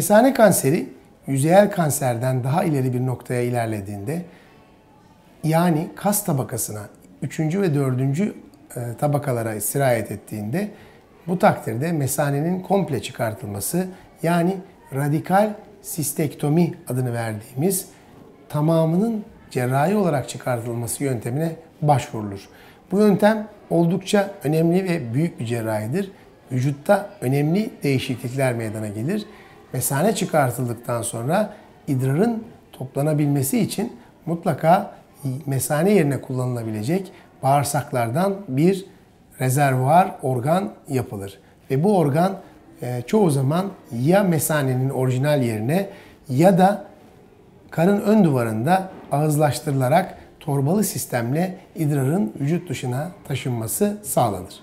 Mesane kanseri yüzeyel kanserden daha ileri bir noktaya ilerlediğinde yani kas tabakasına 3. ve 4. E, tabakalara sirayet ettiğinde bu takdirde mesanenin komple çıkartılması yani radikal sistektomi adını verdiğimiz tamamının cerrahi olarak çıkartılması yöntemine başvurulur. Bu yöntem oldukça önemli ve büyük bir cerrahidir. Vücutta önemli değişiklikler meydana gelir mesane çıkartıldıktan sonra idrarın toplanabilmesi için mutlaka mesane yerine kullanılabilecek bağırsaklardan bir rezervuar organ yapılır. Ve bu organ e, çoğu zaman ya mesanenin orijinal yerine ya da karın ön duvarında ağızlaştırılarak torbalı sistemle idrarın vücut dışına taşınması sağlanır.